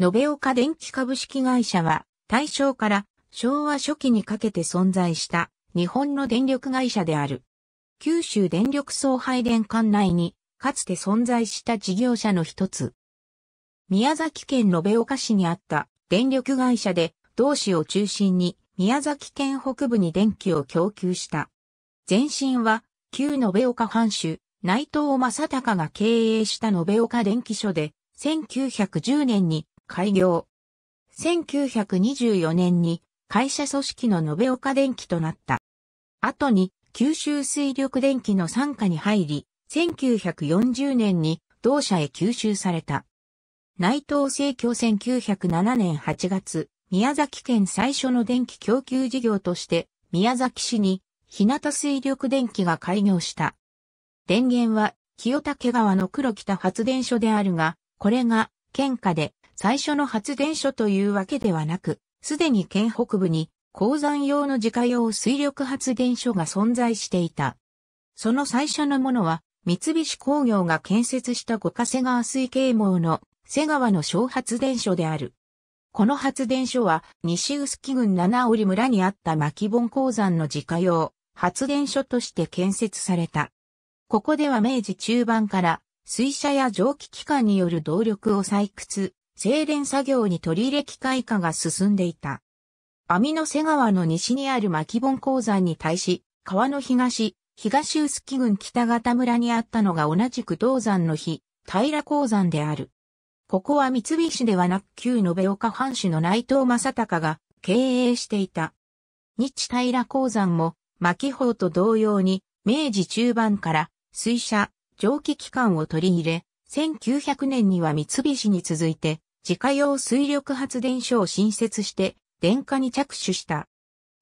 延岡電気株式会社は、大正から昭和初期にかけて存在した日本の電力会社である。九州電力送配電管内に、かつて存在した事業者の一つ。宮崎県延岡市にあった電力会社で、同市を中心に宮崎県北部に電気を供給した。前身は、旧延岡藩主、内藤正隆が経営した延岡電気所で、1910年に開業。1924年に会社組織の延岡電機となった。後に九州水力電機の傘下に入り、1940年に同社へ吸収された。内藤政教1907年8月、宮崎県最初の電気供給事業として、宮崎市に日向水力電機が開業した。電源は清武川の黒北発電所であるが、これが県下で最初の発電所というわけではなく、すでに県北部に鉱山用の自家用水力発電所が存在していた。その最初のものは、三菱工業が建設した五ヶ瀬川水系網の瀬川の小発電所である。この発電所は西臼杵郡七折村にあった巻本鉱山の自家用発電所として建設された。ここでは明治中盤から水車や蒸気機関による動力を採掘、精錬作業に取り入れ機械化が進んでいた。網の瀬川の西にある牧本鉱山に対し、川の東、東臼杵郡北方村にあったのが同じく銅山の日、平鉱山である。ここは三菱ではなく旧延岡藩主の内藤正隆が経営していた。日平鉱山も、牧法と同様に、明治中盤から水車、蒸気機関を取り入れ、1900年には三菱に続いて自家用水力発電所を新設して電化に着手した。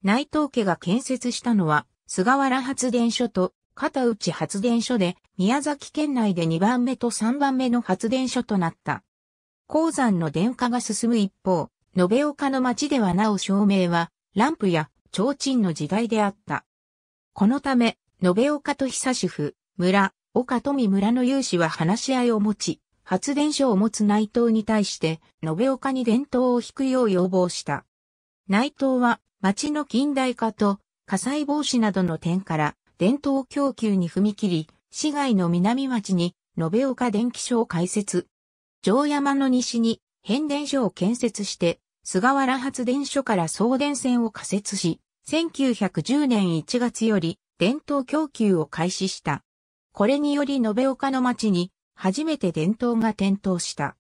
内藤家が建設したのは菅原発電所と片内発電所で宮崎県内で2番目と3番目の発電所となった。鉱山の電化が進む一方、延岡の町ではなお照明はランプや提灯の時代であった。このため、延岡と久主婦、村、岡富村の有志は話し合いを持ち、発電所を持つ内藤に対して、延岡に伝統を引くよう要望した。内藤は、町の近代化と火災防止などの点から伝統供給に踏み切り、市街の南町に延岡電気所を開設。城山の西に変電所を建設して、菅原発電所から送電線を仮設し、1910年1月より伝統供給を開始した。これにより延岡の町に初めて伝統が点灯した。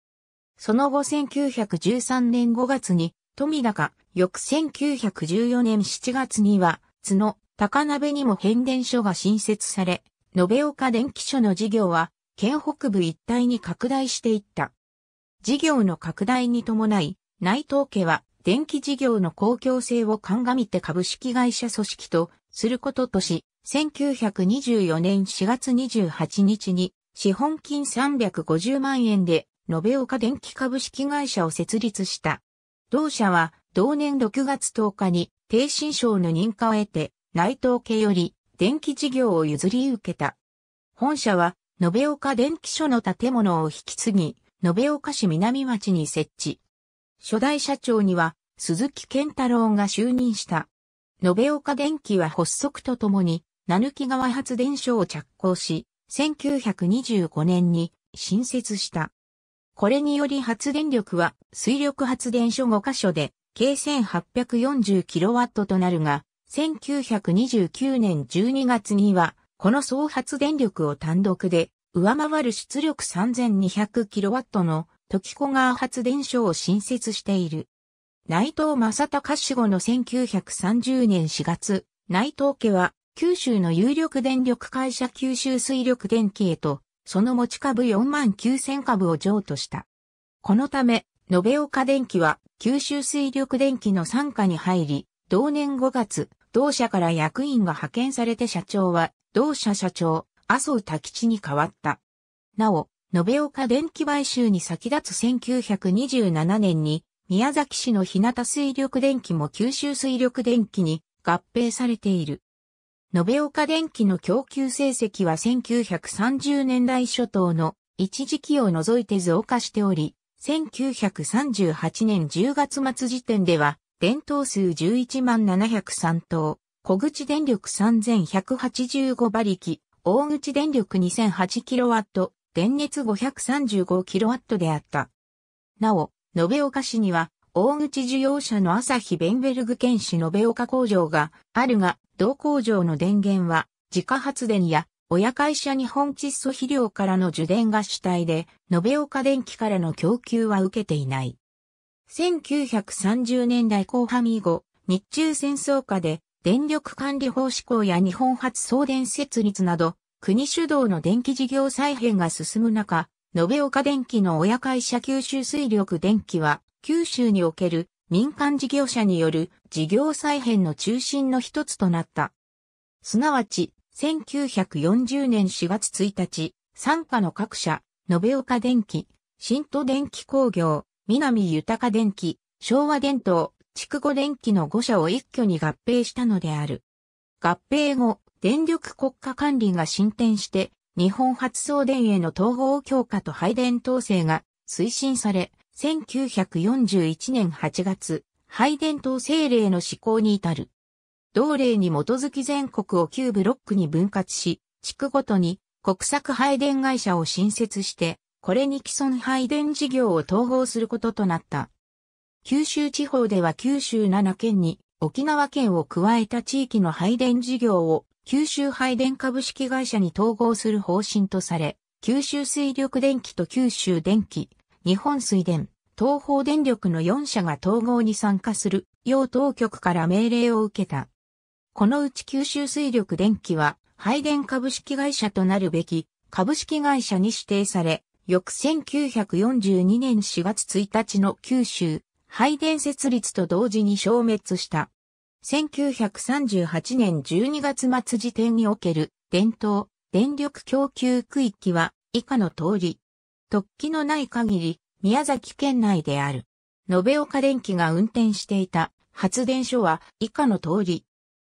その後1913年5月に富高、翌1914年7月には、角、高鍋にも変電所が新設され、延岡電気所の事業は、県北部一帯に拡大していった。事業の拡大に伴い、内藤家は、電気事業の公共性を鑑みて株式会社組織とすることとし、1924年4月28日に資本金350万円で、延岡電気株式会社を設立した。同社は、同年6月10日に、低新省の認可を得て、内藤家より、電気事業を譲り受けた。本社は、延岡電気所の建物を引き継ぎ、延岡市南町に設置。初代社長には、鈴木健太郎が就任した。延岡電機は発足とともに、名抜川発電所を着工し、1925年に新設した。これにより発電力は水力発電所5カ所で計 1840kW となるが、1929年12月には、この総発電力を単独で上回る出力 3200kW の時子川発電所を新設している。内藤正隆氏後の1930年4月、内藤家は九州の有力電力会社九州水力電気へと、その持ち株4万9000株を譲渡した。このため、延岡電機は九州水力電気の傘下に入り、同年5月、同社から役員が派遣されて社長は、同社社長、麻生太吉に変わった。なお、延岡電機買収に先立つ1927年に、宮崎市の日向水力電気も九州水力電気に合併されている。延岡電機の供給成績は1930年代初頭の一時期を除いて増加しており、1938年10月末時点では、電灯数11万703灯、小口電力3185馬力、大口電力 2008kW、電熱 535kW であった。なお、延岡市には、大口需要者の朝日ベンベルグ県市延岡工場があるが、同工場の電源は、自家発電や、親会社日本窒素肥料からの受電が主体で、延岡電機からの供給は受けていない。1930年代後半以後、日中戦争下で、電力管理法施行や日本発送電設立など、国主導の電気事業再編が進む中、延岡電機の親会社九州水力電機は、九州における民間事業者による事業再編の中心の一つとなった。すなわち、1940年4月1日、参加の各社、延岡電機、新都電機工業、南豊電機、昭和電灯、筑後電機の5社を一挙に合併したのである。合併後、電力国家管理が進展して、日本発送電への統合強化と配電統制が推進され、1941年8月、拝電等政令の施行に至る。同令に基づき全国を9ブロックに分割し、地区ごとに国策廃電会社を新設して、これに既存廃電事業を統合することとなった。九州地方では九州7県に沖縄県を加えた地域の廃電事業を九州廃電株式会社に統合する方針とされ、九州水力電気と九州電気、日本水田、東方電力の4社が統合に参加する、要当局から命令を受けた。このうち九州水力電気は、配電株式会社となるべき、株式会社に指定され、翌1942年4月1日の九州、配電設立と同時に消滅した。1938年12月末時点における伝統電力供給区域は以下の通り、突起のない限り、宮崎県内である。延岡電機が運転していた発電所は以下の通り。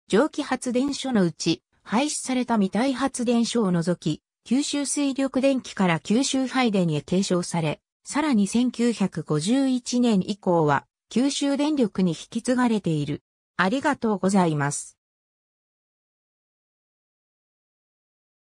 蒸気発電所のうち、廃止された未体発電所を除き、九州水力電機から九州配電へ継承され、さらに1951年以降は、九州電力に引き継がれている。ありがとうございます。